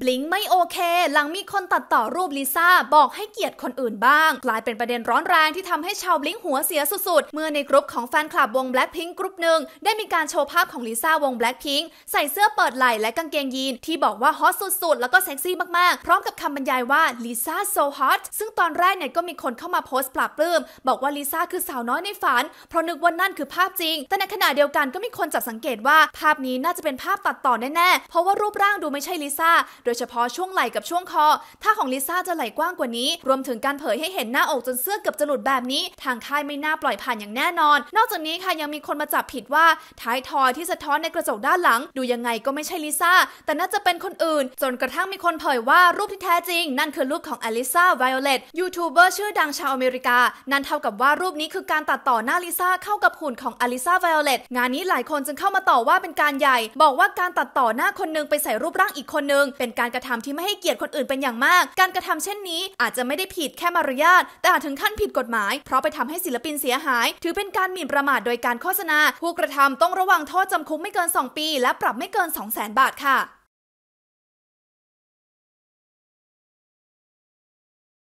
บลิงไม่โอเค หลังมีคนตัดต่อรูปลิซ่าบอกให้เกียรติคนอื่นบ้าง กลายเป็นประเด็นร้อนแรงที่ทำให้ชาวบลิงหัวเสียสุดๆเมื่อในกรุ๊ปของแฟนคลับวงแบล็คพิ n k กรุ๊ปหนึ่ง ได้มีการโชว์ภาพของลิซ่าวงแบล็คพิ n k ใส่เสื้อเปิดไหล่ และกางเกงยีน ที่บอกว่าฮอตสุดๆ แล้วก็เซ็กซี่มากๆ พร้อมกับคำบรรยายว่าลิซ่าโซฮอตซึ่งตอนแรกเนี่ยก็มีคนเข้ามาโพสต์ปรับปลื้มบอกว่าลิซ่าคือสาวน้อยในฝันเพราะนึกว่านั่นคือภาพจริง แต่ในขณะเดียวกันก็มีคนจับสังเกตว่า ภาพนี้น่าจะเป็นภาพตัดต่อแน่ๆเพราะว่ารูปร่างดูไม่ใช่ลิซ่าดยเฉพาะช่วงไหล่กับช่วงคอ ถ้าของลิซ่าจะไหล่กว้างกว่านี้ รวมถึงการเผยให้เห็นหน้าอกจนเสื้อเกือบจะหลุดแบบนี้ ทางค่ายไม่น่าปล่อยผ่านอย่างแน่นอน นอกจากนี้ค่ะยังมีคนมาจับผิดว่าท้ายทอยที่สะท้อนในกระจกด้านหลัง ดูยังไงก็ไม่ใช่ลิซ่า แต่น่าจะเป็นคนอื่น จนกระทั่งมีคนเผยว่ารูปที่แท้จริง นั่นคือรูปของอลิซาไวโอเลตยูทูบเบอร์ชื่อดังชาวอเมริกา นั่นเท่ากับว่ารูปนี้คือการตัดต่อหน้าลิซ่าเข้ากับหุ่นของอลิซาไวโอเลตงานนี้หลายคนจึงเข้ามาต่อว่าเป็นการใหญ่ บอกว่าการตัดต่อหน้าคนนึงไปใส่รูปร่างอีกคนนึงเป็นการกระทำที่ไม่ให้เกียรติคนอื่นเป็นอย่างมาก การกระทำเช่นนี้อาจจะไม่ได้ผิดแค่มารยาท แต่อาจถึงขั้นผิดกฎหมาย เพราะไปทำให้ศิลปินเสียหาย ถือเป็นการหมิ่นประมาทโดยการโฆษณา ผู้กระทำต้องระวังโทษจำคุกไม่เกิน 2 ปี และปรับไม่เกิน 2 0 0 0 0 0บาทค่ะ